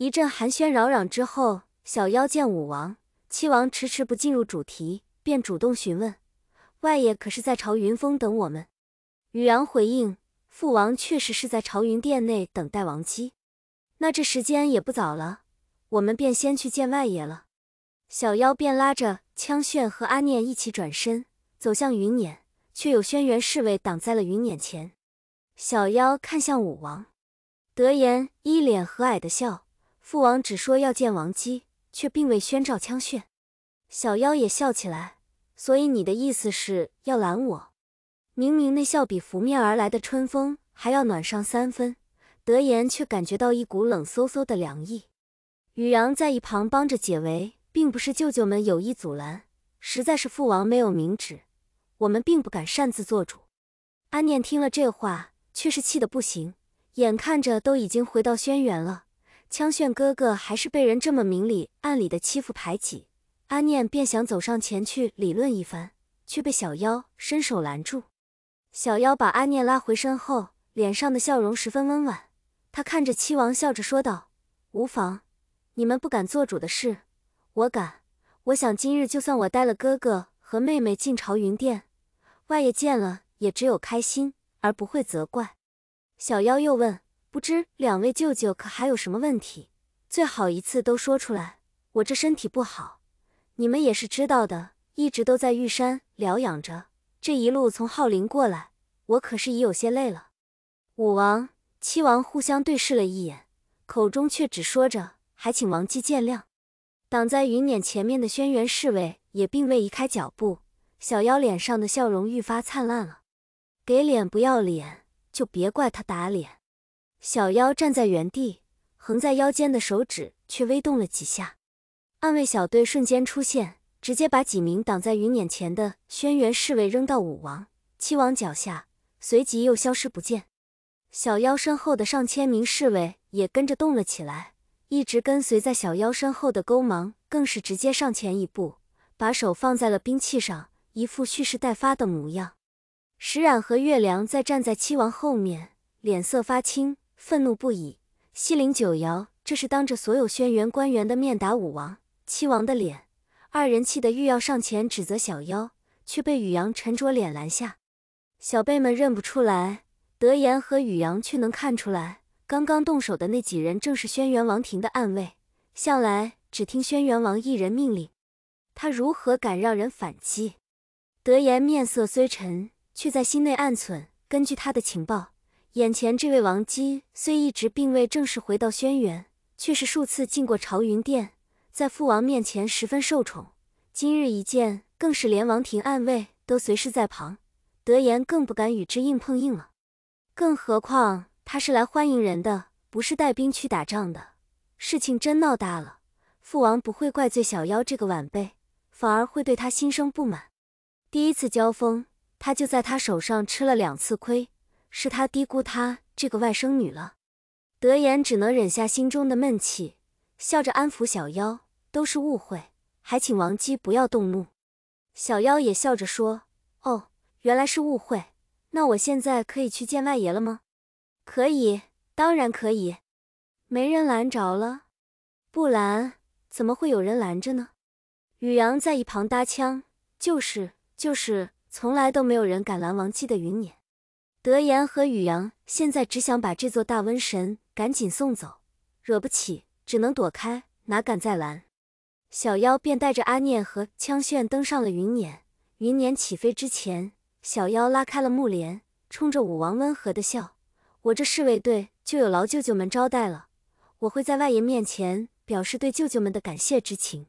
一阵寒暄扰攘之后，小妖见武王、七王迟迟不进入主题，便主动询问：“外爷可是在朝云峰等我们？”宇阳回应：“父王确实是在朝云殿内等待王姬。”那这时间也不早了，我们便先去见外爷了。小妖便拉着枪炫和阿念一起转身走向云撵，却有轩辕侍卫挡在了云撵前。小妖看向武王，德言一脸和蔼的笑。父王只说要见王姬，却并未宣召枪炫。小妖也笑起来，所以你的意思是要拦我？明明那笑比拂面而来的春风还要暖上三分，德言却感觉到一股冷飕飕的凉意。雨阳在一旁帮着解围，并不是舅舅们有意阻拦，实在是父王没有明旨，我们并不敢擅自做主。安念听了这话，却是气得不行，眼看着都已经回到轩辕了。枪炫哥哥还是被人这么明里暗里的欺负排挤，阿念便想走上前去理论一番，却被小妖伸手拦住。小妖把阿念拉回身后，脸上的笑容十分温婉。他看着七王，笑着说道：“无妨，你们不敢做主的事，我敢。我想今日就算我带了哥哥和妹妹进朝云殿，外爷见了也只有开心，而不会责怪。”小妖又问。不知两位舅舅可还有什么问题？最好一次都说出来。我这身体不好，你们也是知道的，一直都在玉山疗养着。这一路从浩林过来，我可是已有些累了。五王、七王互相对视了一眼，口中却只说着：“还请王姬见谅。”挡在云撵前面的轩辕侍卫也并未移开脚步。小妖脸上的笑容愈发灿烂了。给脸不要脸，就别怪他打脸。小妖站在原地，横在腰间的手指却微动了几下。暗卫小队瞬间出现，直接把几名挡在云撵前的轩辕侍卫扔到武王、七王脚下，随即又消失不见。小妖身后的上千名侍卫也跟着动了起来，一直跟随在小妖身后的勾芒更是直接上前一步，把手放在了兵器上，一副蓄势待发的模样。石染和月良在站在七王后面，脸色发青。愤怒不已，西陵九瑶这是当着所有轩辕官员的面打武王、七王的脸，二人气得欲要上前指责小妖，却被宇阳沉着脸拦下。小辈们认不出来，德言和宇阳却能看出来，刚刚动手的那几人正是轩辕王庭的暗卫，向来只听轩辕王一人命令，他如何敢让人反击？德言面色虽沉，却在心内暗忖：根据他的情报。眼前这位王姬虽一直并未正式回到轩辕，却是数次进过朝云殿，在父王面前十分受宠。今日一见，更是连王庭暗卫都随侍在旁，德言更不敢与之硬碰硬了。更何况他是来欢迎人的，不是带兵去打仗的。事情真闹大了，父王不会怪罪小妖这个晚辈，反而会对他心生不满。第一次交锋，他就在他手上吃了两次亏。是他低估他这个外甥女了，德言只能忍下心中的闷气，笑着安抚小妖：“都是误会，还请王姬不要动怒。”小妖也笑着说：“哦，原来是误会，那我现在可以去见外爷了吗？”“可以，当然可以，没人拦着了。”“不拦，怎么会有人拦着呢？”雨阳在一旁搭腔：“就是，就是，从来都没有人敢拦王姬的云撵。”德言和宇阳现在只想把这座大瘟神赶紧送走，惹不起，只能躲开，哪敢再拦？小妖便带着阿念和枪炫登上了云辇。云辇起飞之前，小妖拉开了幕帘，冲着武王温和的笑：“我这侍卫队就有劳舅舅们招待了，我会在外爷面前表示对舅舅们的感谢之情。”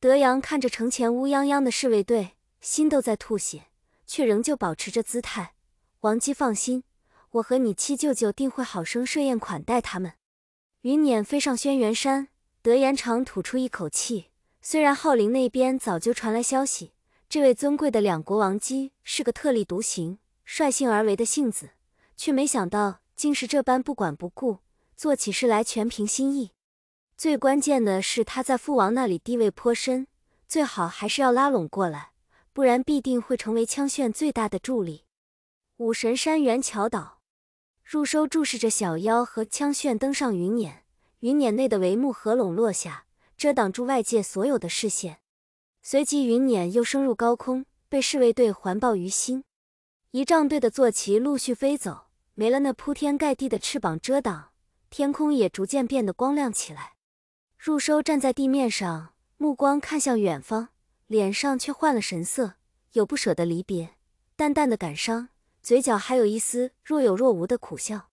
德阳看着城前乌泱泱的侍卫队，心都在吐血，却仍旧保持着姿态。王姬放心，我和你七舅舅定会好生设宴款待他们。云撵飞上轩辕山，德言长吐出一口气。虽然浩灵那边早就传来消息，这位尊贵的两国王姬是个特立独行、率性而为的性子，却没想到竟是这般不管不顾，做起事来全凭心意。最关键的是，他在父王那里地位颇深，最好还是要拉拢过来，不然必定会成为枪炫最大的助力。武神山原桥岛，入收注视着小妖和枪炫登上云辇，云辇内的帷幕合拢落下，遮挡住外界所有的视线。随即，云辇又升入高空，被侍卫队环抱于心。仪仗队的坐骑陆续飞走，没了那铺天盖地的翅膀遮挡，天空也逐渐变得光亮起来。入收站在地面上，目光看向远方，脸上却换了神色，有不舍的离别，淡淡的感伤。嘴角还有一丝若有若无的苦笑，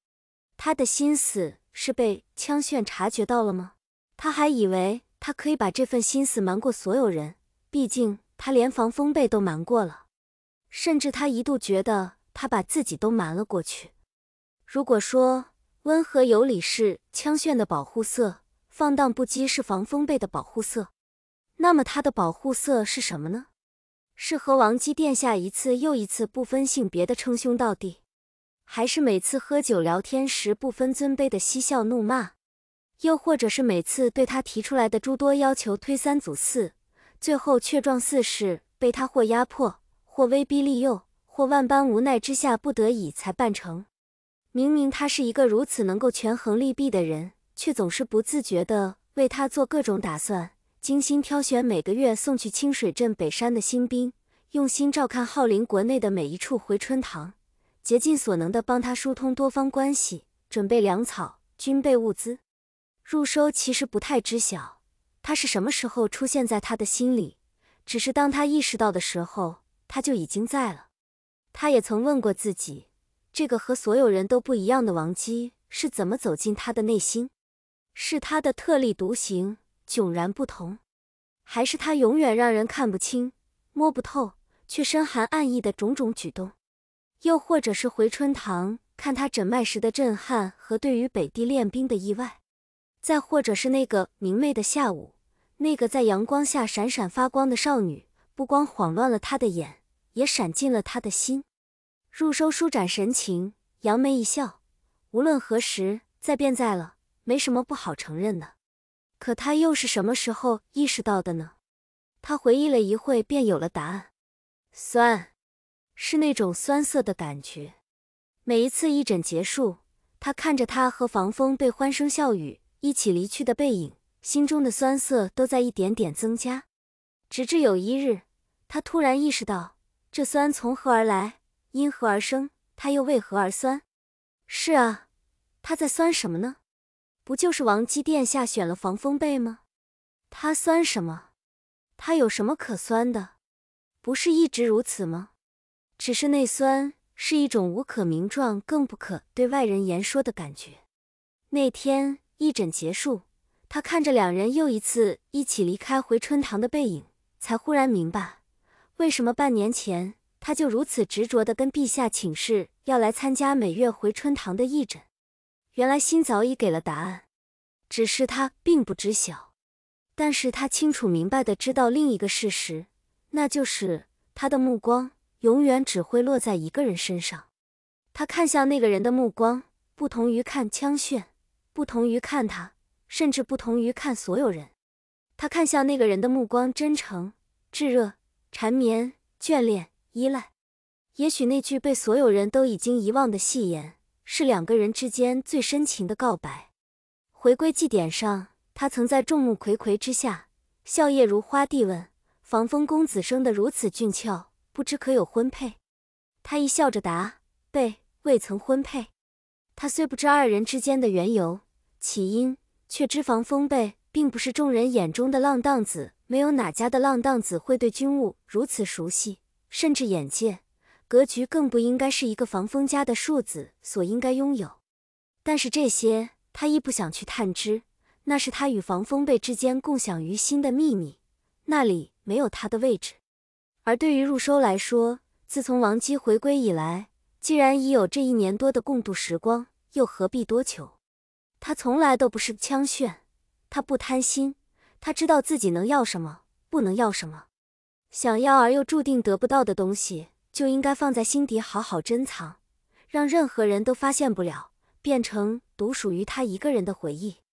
他的心思是被枪炫察觉到了吗？他还以为他可以把这份心思瞒过所有人，毕竟他连防风被都瞒过了，甚至他一度觉得他把自己都瞒了过去。如果说温和有礼是枪炫的保护色，放荡不羁是防风被的保护色，那么他的保护色是什么呢？是和王姬殿下一次又一次不分性别的称兄道弟，还是每次喝酒聊天时不分尊卑的嬉笑怒骂，又或者是每次对他提出来的诸多要求推三阻四，最后却撞四是被他或压迫，或威逼利诱，或万般无奈之下不得已才办成。明明他是一个如此能够权衡利弊的人，却总是不自觉地为他做各种打算。精心挑选每个月送去清水镇北山的新兵，用心照看浩林国内的每一处回春堂，竭尽所能地帮他疏通多方关系，准备粮草、军备物资。入收其实不太知晓他是什么时候出现在他的心里，只是当他意识到的时候，他就已经在了。他也曾问过自己，这个和所有人都不一样的王姬是怎么走进他的内心？是他的特立独行。迥然不同，还是他永远让人看不清、摸不透，却深含暗意的种种举动，又或者是回春堂看他诊脉时的震撼和对于北地练兵的意外，再或者是那个明媚的下午，那个在阳光下闪闪发光的少女，不光晃乱了他的眼，也闪进了他的心。入收舒展神情，扬眉一笑，无论何时再变在了，没什么不好承认的。可他又是什么时候意识到的呢？他回忆了一会，便有了答案。酸，是那种酸涩的感觉。每一次义诊结束，他看着他和防风被欢声笑语一起离去的背影，心中的酸涩都在一点点增加。直至有一日，他突然意识到这酸从何而来，因何而生，他又为何而酸？是啊，他在酸什么呢？不就是王姬殿下选了防风被吗？他酸什么？他有什么可酸的？不是一直如此吗？只是那酸是一种无可名状、更不可对外人言说的感觉。那天义诊结束，他看着两人又一次一起离开回春堂的背影，才忽然明白，为什么半年前他就如此执着的跟陛下请示要来参加每月回春堂的义诊。原来心早已给了答案，只是他并不知晓。但是他清楚明白的知道另一个事实，那就是他的目光永远只会落在一个人身上。他看向那个人的目光，不同于看枪炫，不同于看他，甚至不同于看所有人。他看向那个人的目光，真诚、炙热、缠绵、眷恋、依赖。也许那句被所有人都已经遗忘的戏言。是两个人之间最深情的告白。回归祭典上，他曾在众目睽睽之下，笑靥如花地问：“防风公子生得如此俊俏，不知可有婚配？”他一笑着答：“被，未曾婚配。”他虽不知二人之间的缘由、起因，却知防风被并不是众人眼中的浪荡子。没有哪家的浪荡子会对军务如此熟悉，甚至眼见。格局更不应该是一个防风家的庶子所应该拥有，但是这些他亦不想去探知，那是他与防风被之间共享于心的秘密，那里没有他的位置。而对于入收来说，自从王姬回归以来，既然已有这一年多的共度时光，又何必多求？他从来都不是枪炫，他不贪心，他知道自己能要什么，不能要什么，想要而又注定得不到的东西。就应该放在心底好好珍藏，让任何人都发现不了，变成独属于他一个人的回忆。